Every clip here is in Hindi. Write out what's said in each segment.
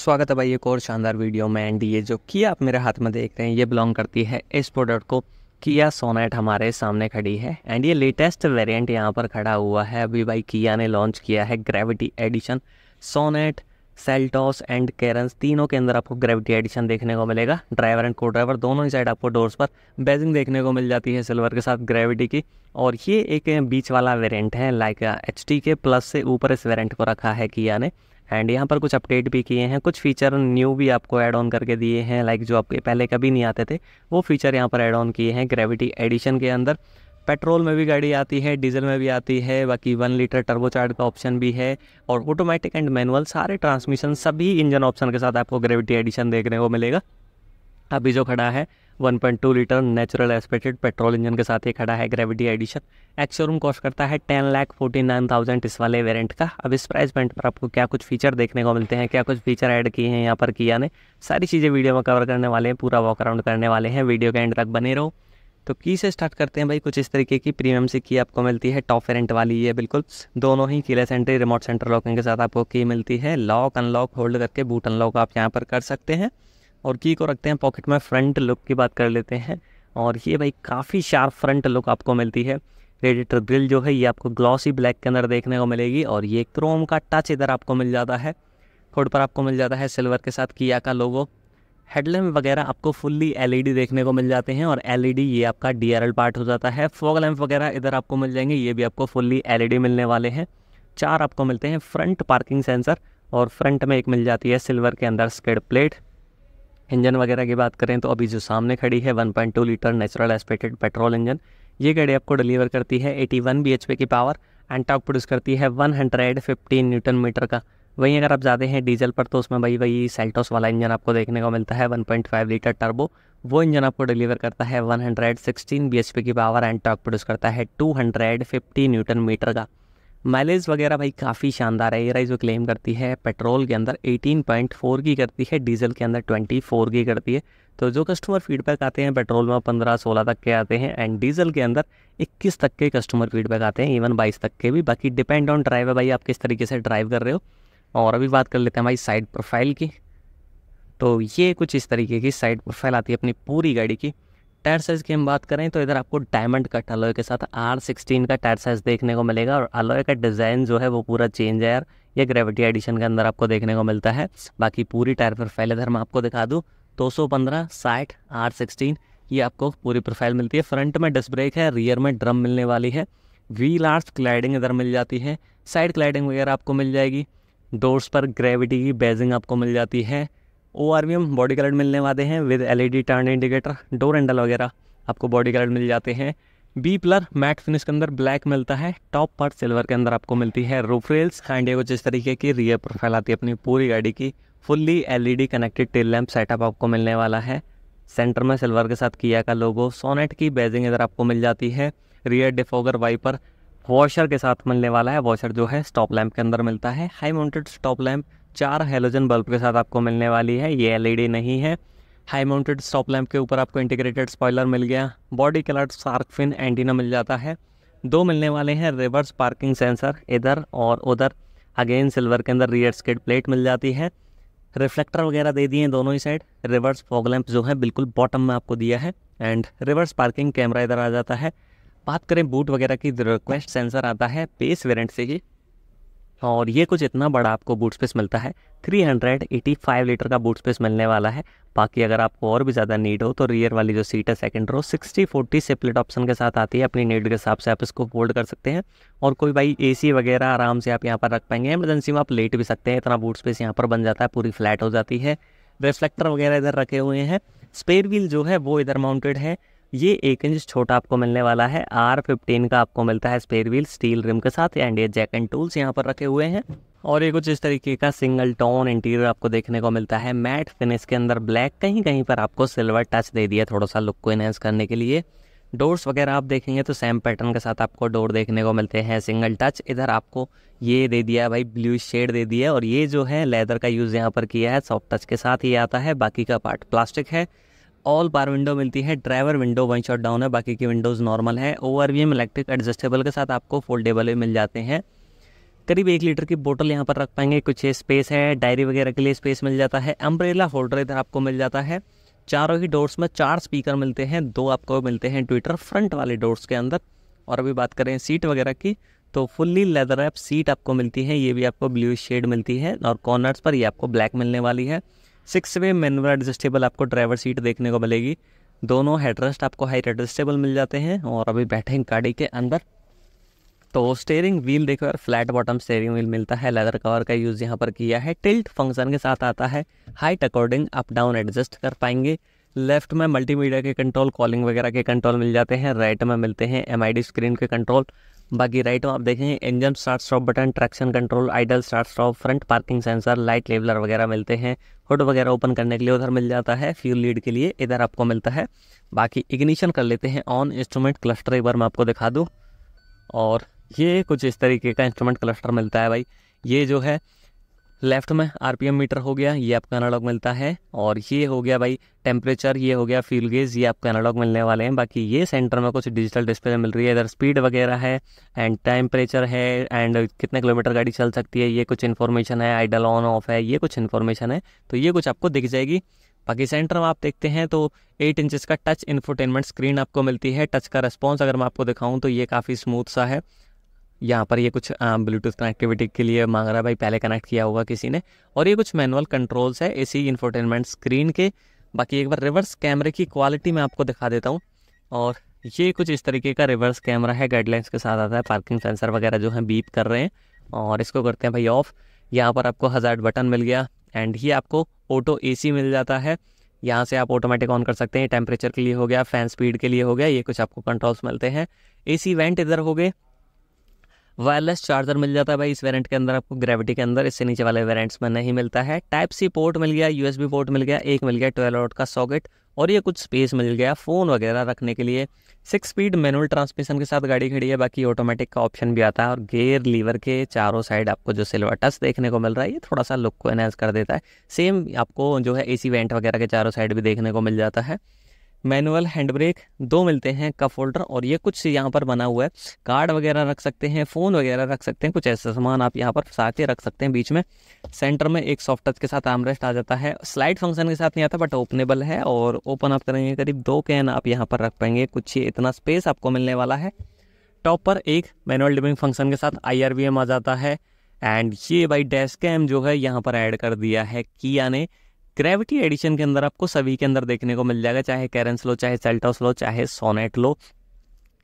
स्वागत है भाई एक और शानदार वीडियो में एंड ये जो किया आप मेरे हाथ में देख रहे हैं ये बिलोंग करती है इस प्रोडक्ट को किया सोनेट हमारे सामने खड़ी है एंड ये लेटेस्ट वेरिएंट यहाँ पर खड़ा हुआ है अभी भाई किया ने लॉन्च किया है gravity edition Sonet Seltos and Carens तीनों के अंदर आपको ग्रेविटी एडिशन देखने को मिलेगा ड्राइवर एंड को ड्राइवर दोनों ही साइड आपको डोर्स पर बेजिंग देखने को मिल जाती है सिल्वर के साथ ग्रेविटी की और ये एक बीच वाला वेरिएंट है लाइक एच के प्लस से ऊपर इस वेरिएंट को रखा है किया ने एंड यहाँ पर कुछ अपडेट भी किए हैं कुछ फीचर न्यू भी आपको ऐड ऑन करके दिए हैं लाइक जो आपके पहले कभी नहीं आते थे वो फीचर यहाँ पर ऐड ऑन किए हैं ग्रेविटी एडिशन के अंदर पेट्रोल में भी गाड़ी आती है डीजल में भी आती है बाकी वन लीटर टर्बोचार्ज का ऑप्शन भी है और ऑटोमेटिक एंड मैनुअल सारे ट्रांसमिशन सभी इंजन ऑप्शन के साथ आपको ग्रेविटी एडिशन देखने को मिलेगा अभी जो खड़ा है 1.2 litre natural aspirated petrol engine के साथ ये खड़ा है gravity edition ex showroom cost करता है ten lakh forty nine thousand इस वाले वेरिएंट का अब इस प्राइस पॉइंट पर आपको क्या कुछ फीचर देखने को मिलते हैं क्या कुछ फीचर ऐड किए हैं यहाँ पर किया ने सारी चीज़ें वीडियो में कवर करने वाले हैं पूरा वॉक अराउंड करने वाले हैं वीडियो के एंड तक बने रहो तो की से स्टार्ट करते हैं भाई कुछ इस तरीके की प्रीमियम सी की आपको मिलती है टॉप वेरेंट वाली ये बिल्कुल दोनों ही keyless entry remote centre locking के साथ आपको की मिलती है लॉक अनलॉक होल्ड करके बूट अनलॉक आप यहाँ पर कर सकते हैं और की को रखते हैं पॉकेट में फ्रंट लुक की बात कर लेते हैं और ये भाई काफ़ी शार्प फ्रंट लुक आपको मिलती है रेडिटर ग्रिल जो है ये आपको ग्लॉसी ब्लैक के अंदर देखने को मिलेगी और ये क्रोम का टच इधर आपको मिल जाता है फोड पर आपको मिल जाता है सिल्वर के साथ किया का लोगो हेडलैम्प वगैरह आपको फुल्ली एलईडी देखने को मिल जाते हैं और एलईडी ये आपका डीआरएल पार्ट हो जाता है फॉग लैम्प वगैरह इधर आपको मिल जाएंगे ये भी आपको फुल्ली एलईडी मिलने वाले हैं चार आपको मिलते हैं फ्रंट पार्किंग सेंसर और फ्रंट में एक मिल जाती है सिल्वर के अंदर स्केड प्लेट इंजन वगैरह की बात करें तो अभी जो सामने खड़ी है 1.2 litre natural aspirated petrol engine ये गाड़ी आपको डिलीवर करती है 81 वन की पावर एंड टॉक प्रोड्यूस करती है 115 न्यूटन मीटर का वहीं अगर आप जाते हैं डीजल पर तो उसमें भाई वही सेल्टोस वाला इंजन आपको देखने को मिलता है 1.5 लीटर टर्बो वो इंजन आपको डिलीवर करता है 116 हंड्रेड की पावर एंड टॉक प्रोड्यूस करता है 250 न्यूटन मीटर का माइलेज वगैरह भाई काफ़ी शानदार है राइज वो क्लेम करती है पेट्रोल के अंदर 18.4 की करती है डीजल के अंदर 24 की करती है तो जो कस्टमर फीडबैक आते हैं पेट्रोल में 15-16 तक के आते हैं एंड डीजल के अंदर 21 तक के कस्टमर फीडबैक आते हैं इवन 22 तक के भी बाकी डिपेंड ऑन ड्राइवर भाई आप किस तरीके से ड्राइव कर रहे हो और अभी बात कर लेते हैं भाई साइड प्रोफाइल की तो ये कुछ इस तरीके की साइड प्रोफाइल आती है अपनी पूरी गाड़ी की टायर साइज़ की हम बात करें तो इधर आपको डायमंड कट अलॉय के साथ आर सिक्सटीन का टायर साइज़ देखने को मिलेगा और अलॉय का डिज़ाइन जो है वो पूरा चेंज है यार ये ग्रेविटी एडिशन के अंदर आपको देखने को मिलता है बाकी पूरी टायर प्रोफाइल इधर मैं आपको दिखा दूँ दो सौ पंद्रह साठ आर सिक्सटीन ये आपको पूरी प्रोफाइल मिलती है फ्रंट में डिस्क ब्रेक है रियर में ड्रम मिलने वाली है व्हील आर्स क्लाइडिंग इधर मिल जाती है साइड क्लाइडिंग वगैरह आपको मिल जाएगी डोर्स पर ग्रेविटी की बेजिंग आपको मिल जाती है ओ आर बॉडी कलर मिलने वाले हैं with LED turn indicator door handle वगैरह आपको बॉडी कलर मिल जाते हैं बी प्लर मैट फिनिश के अंदर ब्लैक मिलता है टॉप पार्ट सिल्वर के अंदर आपको मिलती है रूफ रेल्स एंड ये जिस तरीके की रियर प्रोफाइल आती है अपनी पूरी गाड़ी की fully LED connected tail lamp setup आपको मिलने वाला है सेंटर में सिल्वर के साथ किया का लोगो सोनेट की बेजिंग इधर आपको मिल जाती है रियर डिफोगर वाइपर वॉशर के साथ मिलने वाला है वॉशर जो है स्टॉप लैम्प के अंदर मिलता है हाई माउंटेड स्टॉप लैम्प चार हेलोजन बल्ब के साथ आपको मिलने वाली है ये एलईडी नहीं है हाई माउंटेड स्टॉप लैम्प के ऊपर आपको इंटीग्रेटेड स्पॉयलर मिल गया body coloured shark fin fin antenna मिल जाता है दो मिलने वाले हैं रिवर्स पार्किंग सेंसर इधर और उधर अगेन सिल्वर के अंदर रियर स्केट प्लेट मिल जाती है रिफ्लेक्टर वगैरह दे दिए दोनों ही साइड रिवर्स फॉग लैम्प जो है बिल्कुल बॉटम में आपको दिया है एंड रिवर्स पार्किंग कैमरा इधर आ जाता है बात करें बूट वगैरह की रिक्वेस्ट सेंसर आता है पेस वेरेंट से ही और ये कुछ इतना बड़ा आपको बूट स्पेस मिलता है 385 लीटर का बूट स्पेस मिलने वाला है बाकी अगर आपको और भी ज़्यादा नीड हो तो रियर वाली जो सीट है सेकंड रो 60 40 सेपलेट ऑप्शन के साथ आती है अपनी नीड के हिसाब से आप इसको फोल्ड कर सकते हैं और कोई भाई एसी वगैरह आराम से आप यहाँ पर रख पाएंगे एमरजेंसी में आप लेट भी सकते हैं इतना बूट स्पेस यहाँ पर बन जाता है पूरी फ्लैट हो जाती है रिफ्लेक्टर वगैरह इधर रखे हुए हैं स्पेयर व्हील जो है वो इधर माउंटेड है ये एक इंच छोटा आपको मिलने वाला है आर फिफ्टीन का आपको मिलता है स्पेयर व्हील स्टील रिम के साथ एंड ये जैक एंड टूल्स यहाँ पर रखे हुए हैं और ये कुछ इस तरीके का सिंगल टोन इंटीरियर आपको देखने को मिलता है मैट फिनिश के अंदर ब्लैक कहीं कहीं पर आपको सिल्वर टच दे दिया थोड़ा सा लुक को इनहेंस करने के लिए डोर्स वगैरह आप देखेंगे तो सेम पैटर्न के साथ आपको डोर देखने को मिलते हैं सिंगल टच इधर आपको ये दे दिया है भाई ब्लू शेड दे दिया है और ये जो है लेदर का यूज़ यहाँ पर किया है सॉफ्ट टच के साथ ही आता है बाकी का पार्ट प्लास्टिक है ऑल पार विंडो मिलती है driver window one shot down है बाकी की विंडोज़ नॉर्मल है ओवर वी इलेक्ट्रिक एडजस्टेबल के साथ आपको फोल्डेबल भी मिल जाते हैं करीब एक लीटर की बोतल यहाँ पर रख पाएंगे कुछ स्पेस है डायरी वगैरह के लिए स्पेस मिल जाता है अम्ब्रेला होल्डर इधर आपको मिल जाता है चारों ही डोर्स में चार स्पीकर मिलते हैं दो आपको मिलते हैं ट्विटर फ्रंट वाले डोर्स के अंदर और अभी बात करें सीट वगैरह की तो फुल्ली लेदर ऐप सीट आपको मिलती है ये भी आपको ब्लू शेड मिलती है और कॉर्नर्स पर ये आपको ब्लैक मिलने वाली है सिक्स वे मैनुअल एडजस्टेबल आपको ड्राइवर सीट देखने को मिलेगी दोनों हेडरेस्ट आपको हाइट एडजस्टेबल मिल जाते हैं और अभी बैठे हैं गाड़ी के अंदर तो स्टेयरिंग व्हील देखो यार फ्लैट बॉटम स्टेयरिंग व्हील मिलता है लेदर कवर का यूज़ यहाँ पर किया है टिल्ट फंक्शन के साथ आता है height according up down adjust कर पाएंगे लेफ्ट में मल्टीमीडिया के कंट्रोल कॉलिंग वगैरह के कंट्रोल मिल जाते हैं राइट में मिलते हैं एम स्क्रीन के कंट्रोल बाकी राइट में आप देखें engine start stop button traction control idle start stop front parking sensor light leveller वगैरह मिलते हैं हुड वगैरह ओपन करने के लिए उधर मिल जाता है फ्यूल लीड के लिए इधर आपको मिलता है बाकी इग्निशन कर लेते हैं ऑन इंस्ट्रूमेंट क्लस्टर एक बार मैं आपको दिखा दूँ और ये कुछ इस तरीके का इंस्ट्रूमेंट क्लस्टर मिलता है भाई ये जो है लेफ्ट में आरपीएम मीटर हो गया ये आपका एनालॉग मिलता है और ये हो गया भाई टेम्परेचर ये हो गया फील गेज ये आपको एनालॉग मिलने वाले हैं बाकी ये सेंटर में कुछ डिजिटल डिस्प्ले मिल रही है इधर स्पीड वगैरह है एंड टेम्परेचर है एंड कितने किलोमीटर गाड़ी चल सकती है ये कुछ इन्फॉर्मेशन है आइडल ऑन ऑफ है ये कुछ इन्फॉर्मेशन है तो ये कुछ आपको दिख जाएगी बाकी सेंटर में आप देखते हैं तो एट इंचज़ का टच इन्फोटेनमेंट स्क्रीन आपको मिलती है टच का रिस्पॉन्स अगर मैं आपको दिखाऊँ तो ये काफ़ी स्मूथ सा है यहाँ पर ये कुछ ब्लूटूथ कनेक्टिविटी के लिए मांग रहा भाई पहले कनेक्ट किया होगा किसी ने और ये कुछ मैनुअल कंट्रोल्स है एसी इन्फोटेनमेंट स्क्रीन के बाकी एक बार रिवर्स कैमरे की क्वालिटी मैं आपको दिखा देता हूँ और ये कुछ इस तरीके का रिवर्स कैमरा है गाइडलाइंस के साथ आता है पार्किंग सेंसर वगैरह जो है बीप कर रहे हैं और इसको करते हैं भाई ऑफ यहाँ पर आपको हज़ार बटन मिल गया एंड ये आपको ऑटो ए मिल जाता है यहाँ से आप ऑटोमेटिक ऑन कर सकते हैं टेम्परेचर के लिए हो गया फैन स्पीड के लिए हो गया ये कुछ आपको कंट्रोल्स मिलते हैं एसी वेंट इधर हो गए वायरलेस चार्जर मिल जाता है भाई इस वेरिएंट के अंदर आपको ग्रेविटी के अंदर इससे नीचे वाले वेरिएंट्स में नहीं मिलता है टाइप सी पोर्ट मिल गया यूएसबी पोर्ट मिल गया एक मिल गया ट्वेल्व आउट का सॉकेट और ये कुछ स्पेस मिल गया फ़ोन वगैरह रखने के लिए सिक्स स्पीड मैनुअल ट्रांसमिशन के साथ गाड़ी खड़ी है बाकी ऑटोमेटिक का ऑप्शन भी आता है और गेयर लीवर के चारों साइड आपको जो सिल्वर टच देखने को मिल रहा है ये थोड़ा सा लुक को एनहेंस कर देता है सेम आपको जो है ए सी वेंट वगैरह के चारों साइड भी देखने को मिल जाता है मैनुअल हैंड ब्रेक दो मिलते हैं कप होल्डर और ये कुछ यहाँ पर बना हुआ है कार्ड वगैरह रख सकते हैं फ़ोन वगैरह रख सकते हैं कुछ ऐसा सामान आप यहाँ पर साथ ही रख सकते हैं बीच में सेंटर में एक सॉफ्ट टच के साथ आमरेस्ट आ जाता है स्लाइड फंक्शन के साथ नहीं आता बट ओपनेबल है और ओपन आप करेंगे करीब दो कैन आप यहाँ पर रख पाएंगे कुछ ही इतना स्पेस आपको मिलने वाला है टॉप पर एक मैनुअल डिबिंग फंक्शन के साथ आई आ जाता है एंड ये बाई डैश कैम जो है यहाँ पर ऐड कर दिया है किया ने ग्रेविटी एडिशन के अंदर आपको सभी के अंदर देखने को मिल जाएगा चाहे कैरेंस लो चाहे सेल्टॉस लो चाहे सोनेट लो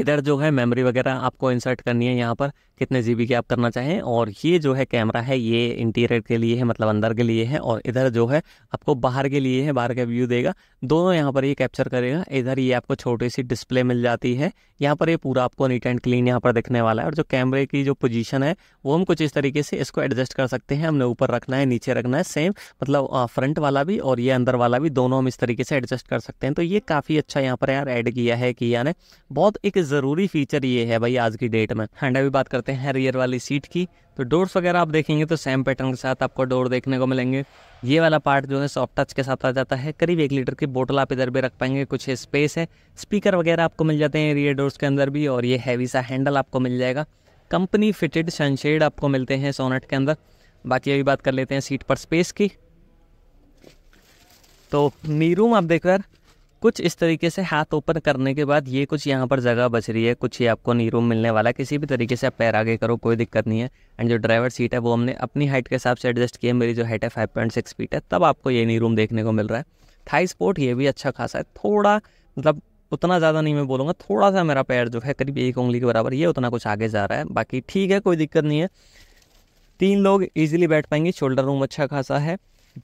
इधर जो है मेमोरी वगैरह आपको इंसर्ट करनी है यहाँ पर कितने जी की आप करना चाहें और ये जो है कैमरा है ये इंटीरियर के लिए है मतलब अंदर के लिए है और इधर जो है आपको बाहर के लिए है बाहर का व्यू देगा दोनों यहाँ पर ये कैप्चर करेगा इधर ये आपको छोटी सी डिस्प्ले मिल जाती है यहाँ पर ये पूरा आपको नीट एंड क्लीन यहाँ पर दिखने वाला है और जो कैमरे की जो पोजीशन है वो हम कुछ इस तरीके से इसको एडजस्ट कर सकते हैं हमने ऊपर रखना है नीचे रखना है सेम मतलब फ्रंट वाला भी और ये अंदर वाला भी दोनों हम इस तरीके से एडजस्ट कर सकते हैं तो ये काफ़ी अच्छा यहाँ पर यार एड किया है कि यानी बहुत एक ज़रूरी फीचर ये है भाई आज की डेट में हैंड अभी बात करते हैं रियर वाली सीट की तो डोर्स वगैरह आप देखेंगे तो सेम पैटर्न के साथ आपको डोर देखने को मिलेंगे ये वाला पार्ट जो है सॉफ्ट टच के साथ आ जाता है करीब एक लीटर की बोतल आप इधर भी रख पाएंगे कुछ स्पेस है स्पीकर वगैरह आपको मिल जाते हैं रियर डोर्स के अंदर भी और ये हैवी सा हैंडल आपको मिल जाएगा कंपनी फिटेड सनशेड आपको मिलते हैं सोनेट के अंदर बाकी अभी बात कर लेते हैं सीट पर स्पेस की तो मीरूम आप देखो यार कुछ इस तरीके से हाथ ओपन करने के बाद ये कुछ यहाँ पर जगह बच रही है कुछ ही आपको नी रूम मिलने वाला है किसी भी तरीके से आप पैर आगे करो कोई दिक्कत नहीं है एंड जो ड्राइवर सीट है वो हमने अपनी हाइट के हिसाब से एडजस्ट किया मेरी जो हाइट है फाइव पॉइंट सिक्स फीट है तब आपको ये नी रूम देखने को मिल रहा है थाई स्पोर्ट ये भी अच्छा खासा है थोड़ा मतलब उतना ज़्यादा नहीं मैं बोलूँगा थोड़ा सा मेरा पैर जो है करीब एक उंगली के बराबर ये उतना कुछ आगे जा रहा है बाकी ठीक है कोई दिक्कत नहीं है तीन लोग ईजिली बैठ पाएंगे शोल्डर रूम अच्छा खासा है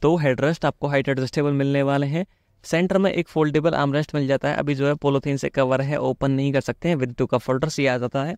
दो हेडरेस्ट आपको हाइट एडजस्टेबल मिलने वाले हैं सेंटर में एक फोल्डेबल आर्मरेस्ट मिल जाता है अभी जो है पोलोथीन से कवर है ओपन नहीं कर सकते हैं विद टू का फोल्डर सी आ जाता है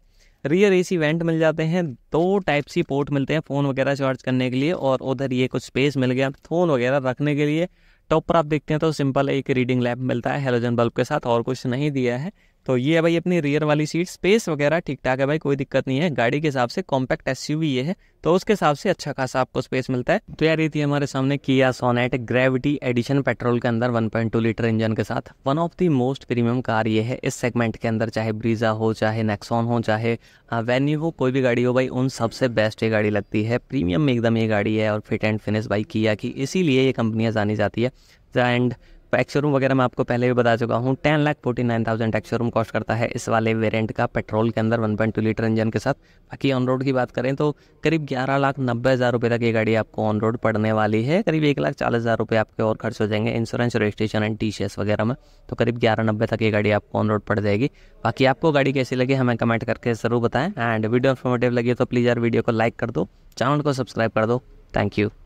रियर एसी वेंट मिल जाते हैं दो टाइप सी पोर्ट मिलते हैं फ़ोन वगैरह चार्ज करने के लिए और उधर ये कुछ स्पेस मिल गया फ़ोन वगैरह रखने के लिए टॉप पर आप देखते हैं तो सिंपल एक रीडिंग लैब मिलता है हेलोजन बल्ब के साथ और कुछ नहीं दिया है तो ये है भाई अपनी रियर वाली सीट स्पेस वगैरह ठीक ठाक है भाई कोई दिक्कत नहीं है गाड़ी के हिसाब से कॉम्पैक्ट एस ये है तो उसके हिसाब से अच्छा खासा आपको स्पेस मिलता है तो यार ये थी हमारे सामने किया सोनेट ग्रेविटी एडिशन पेट्रोल के अंदर 1.2 लीटर इंजन के साथ one of the most premium car ये है इस सेगमेंट के अंदर चाहे ब्रीजा हो चाहे नेक्सॉन हो चाहे वेन्यू हाँ, हो कोई भी गाड़ी हो भाई उन सबसे बेस्ट ये गाड़ी लगती है प्रीमियम में एकदम ये गाड़ी है और फिट एंड फिनिश भाई किया की इसीलिए ये कंपनियाँ जानी जाती है एंड टैक्स शोरूम वगैरह मैं आपको पहले भी बता चुका हूँ ten lakh forty nine thousand tax showroom cost करता है इस वाले वेरिएंट का पेट्रोल के अंदर one point two litre engine के साथ बाकी ऑन रोड की बात करें तो करीब ग्यारह लाख नब्बे हज़ार रुपये तक ये गाड़ी आपको ऑन रोड पड़ने वाली है करीब एक लाख चालीस हज़ार रुपये आपके और खर्च हो जाएंगे इंश्योरेंस रजिस्ट्रेशन एंड टी वगैरह में तो करीब ग्यारह नब्बे तक ये गाड़ी आपको ऑन रोड पड़ जाएगी बाकी आपको गाड़ी कैसी लगी हमें कमेंट करके ज़रूर बताएं एंड वीडियो इन्फॉर्मेटिव लगी तो प्लीज़ यार वीडियो को लाइक कर दो चैनल को सब्सक्राइब कर दो थैंक यू